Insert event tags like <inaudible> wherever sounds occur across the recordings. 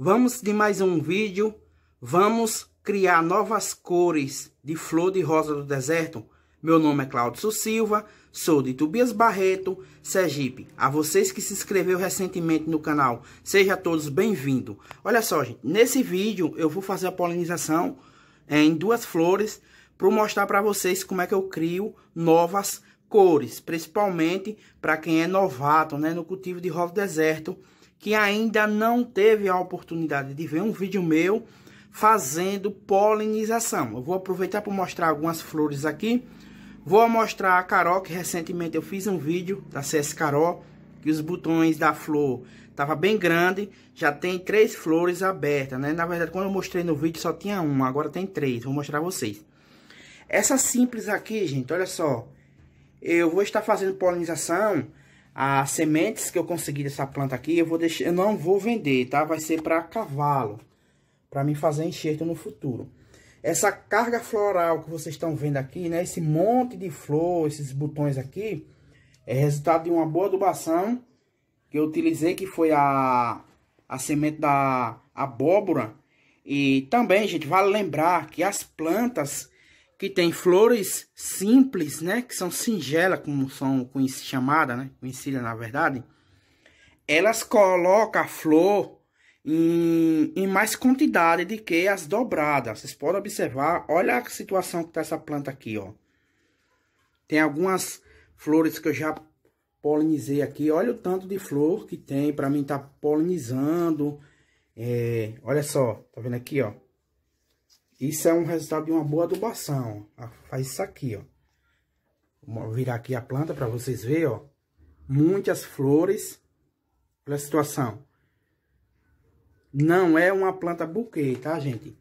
Vamos de mais um vídeo. Vamos criar novas cores de flor de rosa do deserto. Meu nome é Cláudio Silva, sou de Tobias Barreto, Sergipe. A vocês que se inscreveu recentemente no canal, seja todos bem-vindos. Olha só, gente, nesse vídeo eu vou fazer a polinização em duas flores para mostrar para vocês como é que eu crio novas cores, principalmente para quem é novato, né, no cultivo de rosa do deserto que ainda não teve a oportunidade de ver um vídeo meu fazendo polinização. Eu vou aproveitar para mostrar algumas flores aqui. Vou mostrar a Carol, que recentemente eu fiz um vídeo da CS Carol, que os botões da flor tava bem grande, já tem três flores abertas, né? Na verdade, quando eu mostrei no vídeo só tinha uma, agora tem três, vou mostrar a vocês. Essa simples aqui, gente, olha só. Eu vou estar fazendo polinização as sementes que eu consegui dessa planta aqui, eu vou deixar, eu não vou vender, tá? Vai ser para cavalo, para me fazer enxerto no futuro. Essa carga floral que vocês estão vendo aqui, né? Esse monte de flor, esses botões aqui, é resultado de uma boa adubação que eu utilizei, que foi a, a semente da abóbora. E também, gente, vale lembrar que as plantas que tem flores simples, né, que são singela, como são chamada, né, conhecida na verdade, elas colocam a flor em, em mais quantidade do que as dobradas. Vocês podem observar, olha a situação que está essa planta aqui, ó. Tem algumas flores que eu já polinizei aqui. Olha o tanto de flor que tem. Para mim tá polinizando. É, olha só, tá vendo aqui, ó. Isso é um resultado de uma boa adubação. Ah, faz isso aqui, ó. Vou virar aqui a planta para vocês verem, ó. Muitas flores. Olha a situação. Não é uma planta buquê, tá, gente?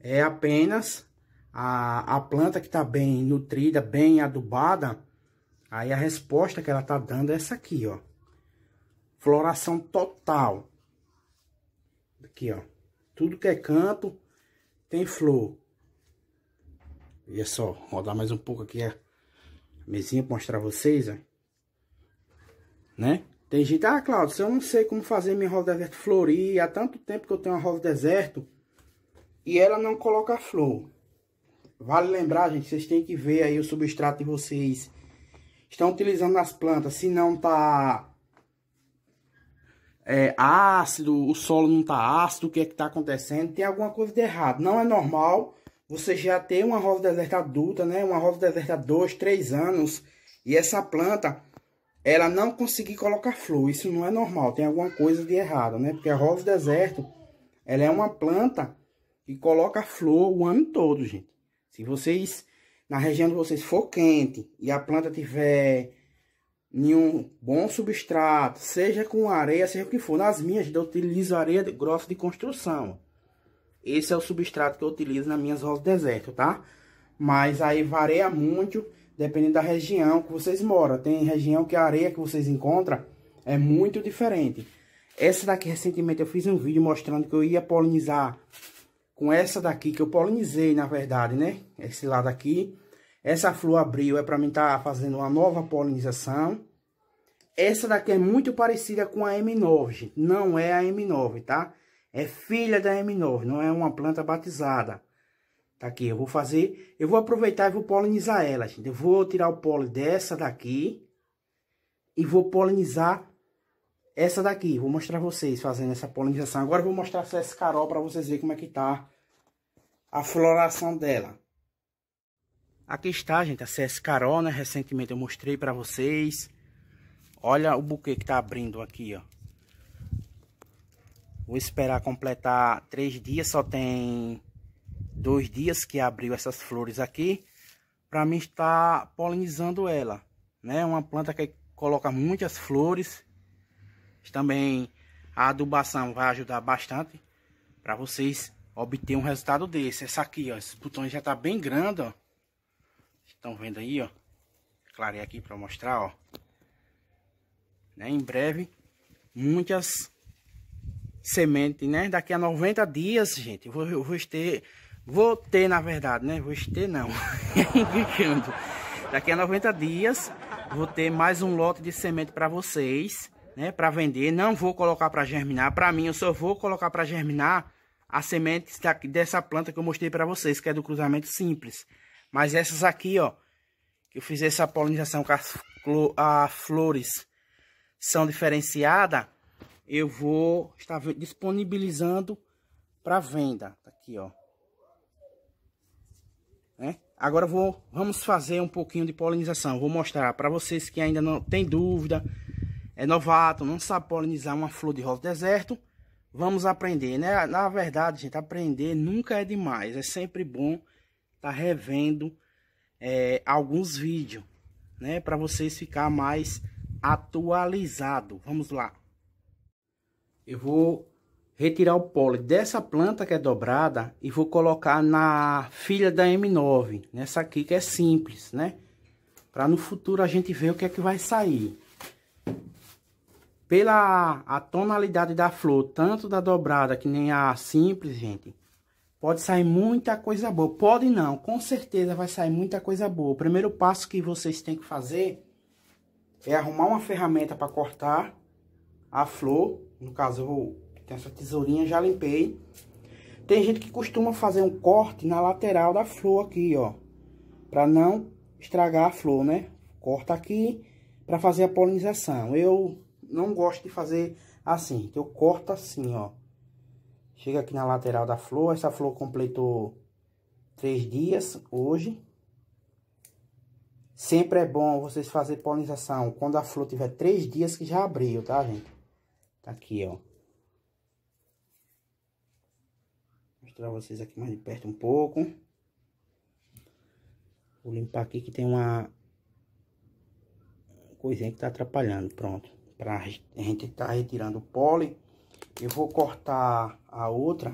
É apenas a, a planta que tá bem nutrida, bem adubada. Aí a resposta que ela tá dando é essa aqui, ó. Floração total. Aqui, ó. Tudo que é canto tem flor. E é só rodar mais um pouco aqui a mesinha para mostrar vocês, ó. né? Tem gente, ah, Cláudio? eu não sei como fazer minha rosa deserto florir. Há tanto tempo que eu tenho uma rosa deserto e ela não coloca flor. Vale lembrar, gente, vocês têm que ver aí o substrato de vocês. Estão utilizando nas plantas, se não tá é, ácido, o solo não está ácido, o que é que está acontecendo? Tem alguma coisa de errado. Não é normal você já ter uma rosa deserta adulta, né? Uma rosa deserta há dois, três anos e essa planta ela não conseguir colocar flor. Isso não é normal, tem alguma coisa de errado, né? Porque a rosa deserto, ela é uma planta que coloca flor o ano todo, gente. Se vocês na região de vocês for quente e a planta tiver em um bom substrato, seja com areia, seja o que for. Nas minhas eu utilizo areia grossa de construção. Esse é o substrato que eu utilizo nas minhas rosas deserto, tá? Mas aí varia muito, dependendo da região que vocês moram. Tem região que a areia que vocês encontram é muito diferente. Essa daqui, recentemente, eu fiz um vídeo mostrando que eu ia polinizar com essa daqui, que eu polinizei, na verdade, né? Esse lado aqui. Essa flor abriu é para mim estar tá fazendo uma nova polinização. Essa daqui é muito parecida com a M9, gente. Não é a M9, tá? É filha da M9, não é uma planta batizada. Tá aqui, eu vou fazer... Eu vou aproveitar e vou polinizar ela, gente. Eu vou tirar o pólen dessa daqui. E vou polinizar essa daqui. Vou mostrar vocês fazendo essa polinização. Agora eu vou mostrar essa carol para vocês verem como é que tá a floração dela. Aqui está, gente, a CS Carol, né? Recentemente eu mostrei para vocês. Olha o buquê que tá abrindo aqui, ó. Vou esperar completar três dias, só tem dois dias que abriu essas flores aqui. Para mim está polinizando ela, né? Uma planta que coloca muitas flores. Também a adubação vai ajudar bastante para vocês obter um resultado desse. Essa aqui, ó, esse botão já tá bem grande, ó estão vendo aí, ó. Clarei aqui para mostrar, ó. Né? Em breve, muitas sementes, né? Daqui a 90 dias, gente, eu vou, eu vou ter... Vou ter, na verdade, né? Vou ter, não. <laughs> Daqui a 90 dias, vou ter mais um lote de semente para vocês, né? Para vender. Não vou colocar para germinar. Para mim, eu só vou colocar para germinar as sementes dessa planta que eu mostrei para vocês, que é do cruzamento simples. Mas essas aqui, ó, que eu fiz essa polinização com as flores são diferenciadas, eu vou estar disponibilizando para venda. Tá aqui, ó. É? Agora vou, vamos fazer um pouquinho de polinização. Vou mostrar para vocês que ainda não tem dúvida, é novato, não sabe polinizar uma flor de rosa deserto. Vamos aprender, né? Na verdade, gente, aprender nunca é demais. É sempre bom tá revendo é, alguns vídeos, né? Para vocês ficar mais atualizado. Vamos lá. Eu vou retirar o pólen dessa planta que é dobrada e vou colocar na filha da M9, nessa aqui que é simples, né? Para no futuro a gente ver o que é que vai sair. Pela a tonalidade da flor, tanto da dobrada que nem a simples, gente, Pode sair muita coisa boa. Pode não, com certeza vai sair muita coisa boa. O primeiro passo que vocês têm que fazer é arrumar uma ferramenta para cortar a flor. No caso, eu vou essa tesourinha, já limpei. Tem gente que costuma fazer um corte na lateral da flor aqui, ó. Pra não estragar a flor, né? Corta aqui pra fazer a polinização. Eu não gosto de fazer assim. Então, eu corto assim, ó. Chega aqui na lateral da flor. Essa flor completou três dias hoje. Sempre é bom vocês fazerem polinização quando a flor tiver três dias que já abriu, tá, gente? Tá aqui, ó. Vou mostrar vocês aqui mais de perto um pouco. Vou limpar aqui que tem uma coisinha que tá atrapalhando, pronto. Pra gente tá retirando o pólen eu vou cortar a outra.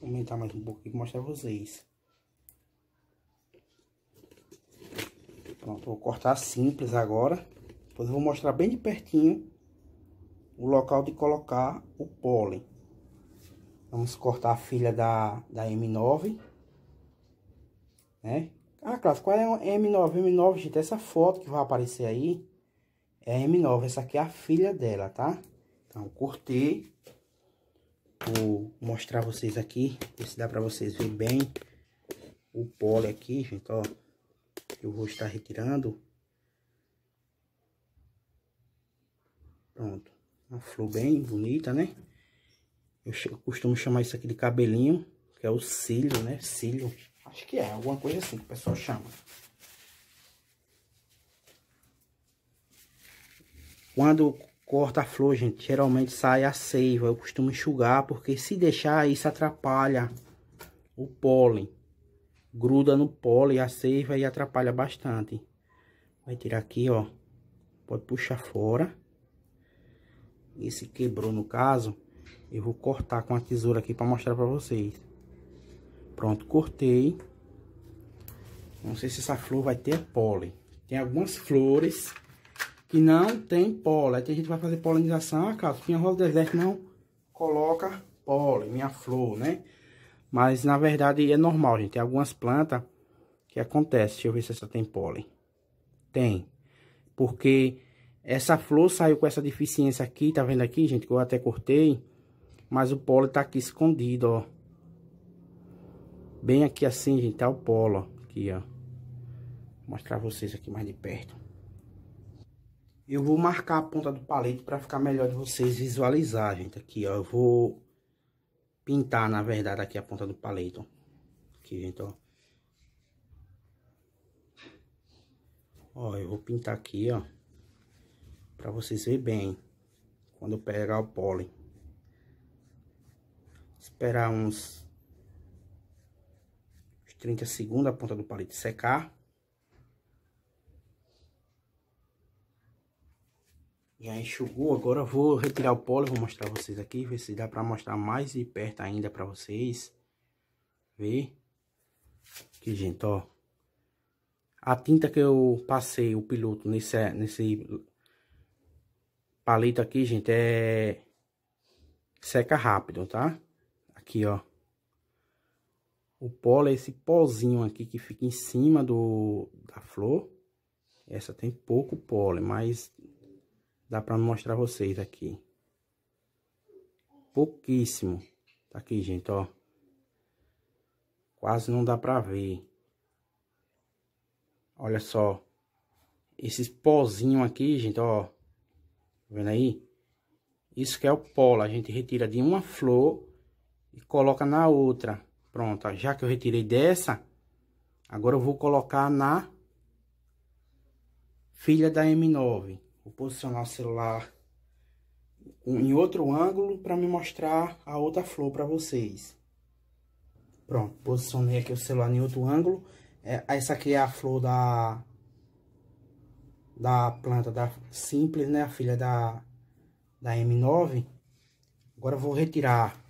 Vou aumentar mais um pouquinho e mostrar pra vocês. Pronto, vou cortar simples agora. Depois eu vou mostrar bem de pertinho o local de colocar o pólen. Vamos cortar a filha da, da M9. Né? Ah, Cláudio, qual é a M9? M9, gente, essa foto que vai aparecer aí é a M9. Essa aqui é a filha dela, tá? Então, cortei. Vou mostrar vocês aqui, ver se dá pra vocês verem bem o pole aqui, gente, ó. Eu vou estar retirando. Pronto. Uma flor bem bonita, né? Eu costumo chamar isso aqui de cabelinho, que é o cílio, né? Cílio. Acho que é, alguma coisa assim que o pessoal chama. Quando corta a flor, gente, geralmente sai a seiva. Eu costumo enxugar, porque se deixar, isso atrapalha o pólen. Gruda no pólen a seiva e atrapalha bastante. Vai tirar aqui, ó. Pode puxar fora. Esse quebrou no caso. Eu vou cortar com a tesoura aqui para mostrar para vocês. Pronto, cortei. Não sei se essa flor vai ter pólen. Tem algumas flores que não tem pólen. Aí tem gente que vai fazer polinização, ah, cara, minha rosa do deserto não coloca pólen, minha flor, né? Mas, na verdade, é normal, gente. Tem algumas plantas que acontece. Deixa eu ver se essa tem pólen. Tem. Porque essa flor saiu com essa deficiência aqui, tá vendo aqui, gente? Que eu até cortei. Mas o pólen tá aqui escondido, ó. Bem aqui assim, gente, tá o pólen, ó. Aqui, ó. Vou mostrar vocês aqui mais de perto. Eu vou marcar a ponta do palito para ficar melhor de vocês visualizar, gente. Aqui, ó, eu vou pintar, na verdade, aqui a ponta do palito. Aqui, gente, ó. Ó, eu vou pintar aqui, ó. Pra vocês verem bem. Quando eu pegar o pólen. Esperar uns... uns 30 segundos a ponta do palito secar. Já enxugou, agora vou retirar o pólen, vou mostrar vocês aqui, ver se dá pra mostrar mais de perto ainda pra vocês. Ver. Aqui, gente, ó. A tinta que eu passei o piloto nesse, nesse palito aqui, gente, é... Seca rápido, tá? Aqui, ó o pólen, esse pozinho aqui que fica em cima do, da flor. Essa tem pouco pólen, mas Dá para mostrar vocês aqui. Pouquíssimo. Tá aqui, gente, ó. Quase não dá para ver. Olha só. Esses pozinhos aqui, gente, ó. Tá vendo aí? Isso que é o polo. A gente retira de uma flor e coloca na outra. Pronto, ó. já que eu retirei dessa, agora eu vou colocar na filha da M9. Vou posicionar o celular em outro ângulo para me mostrar a outra flor para vocês. Pronto, posicionei aqui o celular em outro ângulo. É, essa aqui é a flor da da planta da simples, né, a filha da da M9. Agora vou retirar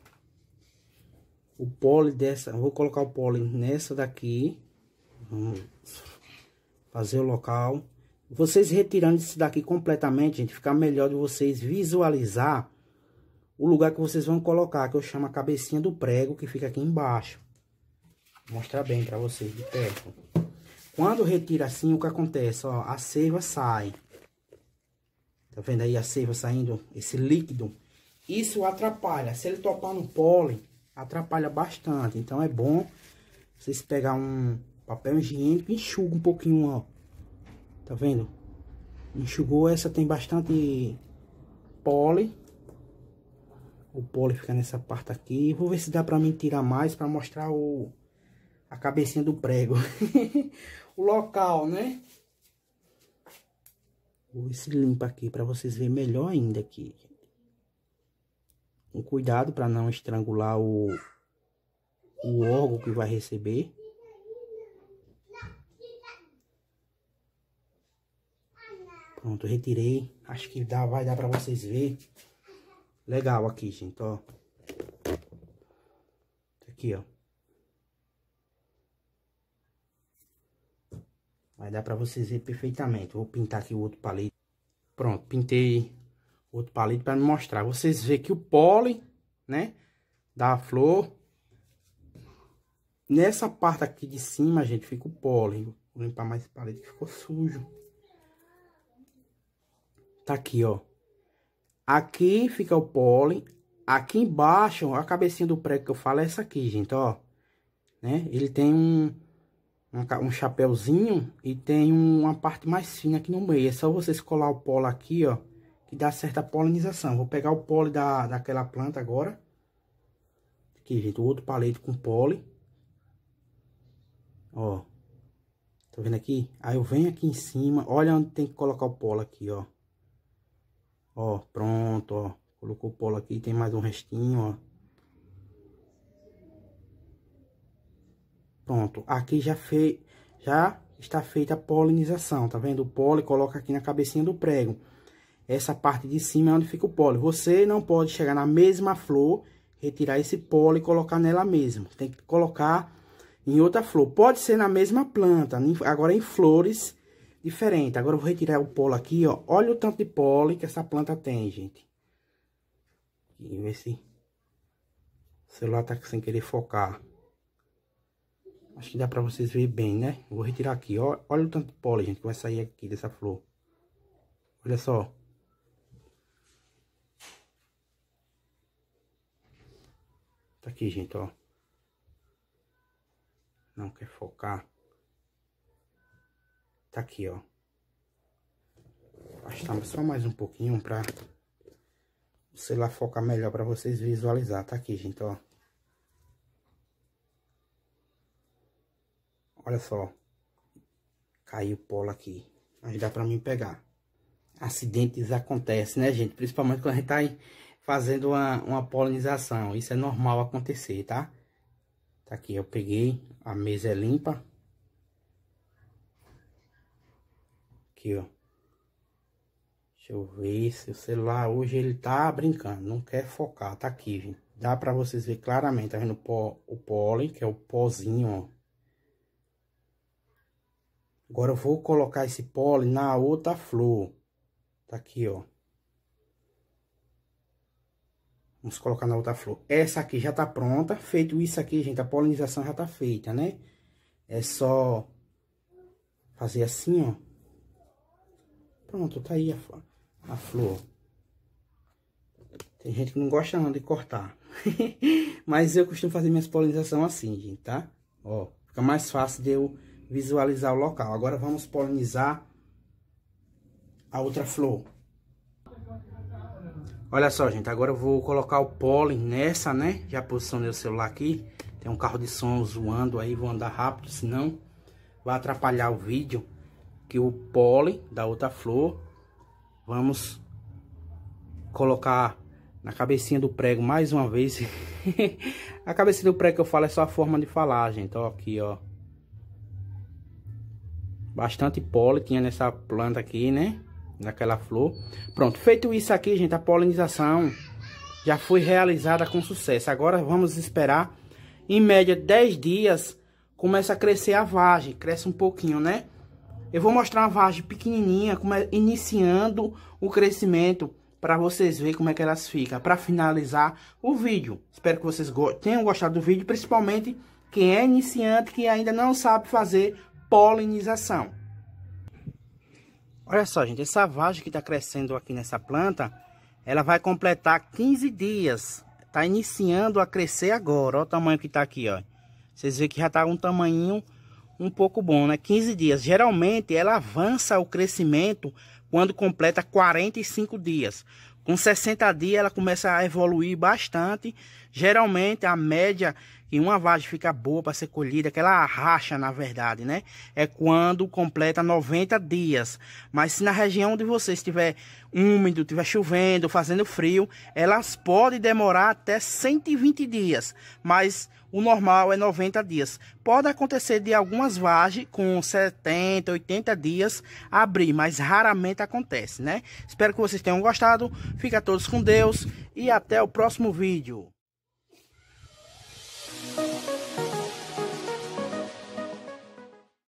o pólen dessa, vou colocar o pólen nessa daqui. Vamos fazer o local. Vocês retirando isso daqui completamente, gente, fica melhor de vocês visualizar o lugar que vocês vão colocar, que eu chamo a cabecinha do prego, que fica aqui embaixo. Vou mostrar bem para vocês de perto. Quando retira assim, o que acontece? Ó, a seiva sai. Tá vendo aí a seiva saindo? Esse líquido. Isso atrapalha. Se ele topar no pólen, atrapalha bastante. Então é bom vocês pegar um papel higiênico e enxuga um pouquinho, ó Tá vendo? Enxugou essa, tem bastante pole. O pole fica nessa parte aqui. Vou ver se dá pra mim tirar mais pra mostrar o... A cabecinha do prego. <laughs> o local, né? Vou ver se limpa aqui pra vocês verem melhor ainda aqui. Com cuidado pra não estrangular o... O órgão que vai receber. Pronto, retirei. Acho que dá, vai dar pra vocês verem. Legal aqui, gente, ó. Aqui, ó. Vai dar pra vocês verem perfeitamente. Vou pintar aqui o outro palito. Pronto, pintei outro palito pra mostrar. Vocês veem que o pólen, né, da flor... Nessa parte aqui de cima, gente, fica o pólen. Vou limpar mais esse palito que ficou sujo. Tá aqui, ó. Aqui fica o pólen. Aqui embaixo, a cabecinha do prego que eu falo é essa aqui, gente, ó. Né? Ele tem um, um, um chapéuzinho e tem uma parte mais fina aqui no meio. É só vocês colar o pólen aqui, ó, que dá certa polinização. Vou pegar o pólen da, daquela planta agora. Aqui, gente, o outro palito com pólen. Ó. Tá vendo aqui? Aí eu venho aqui em cima, olha onde tem que colocar o pólen aqui, ó. Ó, pronto, ó. Colocou polo aqui, tem mais um restinho, ó. Pronto, aqui já fez, já está feita a polinização, tá vendo? O e coloca aqui na cabecinha do prego. Essa parte de cima é onde fica o polo. Você não pode chegar na mesma flor, retirar esse polo e colocar nela mesmo. Tem que colocar em outra flor. Pode ser na mesma planta, agora em flores diferente. Agora eu vou retirar o polo aqui, ó. Olha o tanto de pólen que essa planta tem, gente. E ver se o celular tá sem querer focar. Acho que dá pra vocês verem bem, né? Vou retirar aqui, ó. Olha o tanto de pólen, gente, que vai sair aqui dessa flor. Olha só. Tá aqui, gente, ó. Não quer focar. Tá aqui, ó. Afastamos tá só mais um pouquinho pra, sei lá, focar melhor pra vocês visualizar. Tá aqui, gente, ó. Olha só. Caiu polo aqui. Mas dá pra mim pegar. Acidentes acontecem, né, gente? Principalmente quando a gente tá aí fazendo uma, uma polinização. Isso é normal acontecer, tá? Tá aqui, eu peguei. A mesa é limpa. aqui, ó. Deixa eu ver se o celular hoje ele tá brincando, não quer focar, tá aqui, gente. Dá pra vocês ver claramente, tá vendo o, pó, o pólen, que é o pozinho, ó. Agora eu vou colocar esse pólen na outra flor. Tá aqui, ó. Vamos colocar na outra flor. Essa aqui já tá pronta. Feito isso aqui, gente, a polinização já tá feita, né? É só fazer assim, ó. Pronto, tá aí a, a flor. Tem gente que não gosta não de cortar. <laughs> Mas eu costumo fazer minhas polinizações assim, gente, tá? Ó, fica mais fácil de eu visualizar o local. Agora vamos polinizar a outra flor. Olha só, gente, agora eu vou colocar o pólen nessa, né? Já posicionei o celular aqui. Tem um carro de som zoando aí, vou andar rápido, senão vai atrapalhar o vídeo que o pólen da outra flor, vamos colocar na cabecinha do prego mais uma vez. <laughs> a cabecinha do prego que eu falo é só a forma de falar, gente, ó, aqui, ó. Bastante pólen tinha nessa planta aqui, né? Naquela flor. Pronto, feito isso aqui, gente, a polinização já foi realizada com sucesso. Agora vamos esperar, em média, 10 dias, começa a crescer a vagem, cresce um pouquinho, né? Eu vou mostrar uma vagem pequenininha, como é, iniciando o crescimento, para vocês verem como é que elas ficam. Para finalizar o vídeo. Espero que vocês go tenham gostado do vídeo, principalmente quem é iniciante, que ainda não sabe fazer polinização. Olha só, gente, essa vagem que está crescendo aqui nessa planta, ela vai completar 15 dias. Está iniciando a crescer agora, Olha o tamanho que está aqui, ó. Vocês veem que já está um tamanhinho um pouco bom, né? 15 dias. Geralmente ela avança o crescimento quando completa 45 dias. Com 60 dias ela começa a evoluir bastante. Geralmente a média e uma vagem fica boa para ser colhida, aquela racha na verdade, né? É quando completa 90 dias. Mas se na região de vocês estiver úmido, estiver chovendo, fazendo frio, elas podem demorar até 120 dias, mas o normal é 90 dias. Pode acontecer de algumas vagens com 70, 80 dias abrir, mas raramente acontece, né? Espero que vocês tenham gostado. Fica todos com Deus e até o próximo vídeo.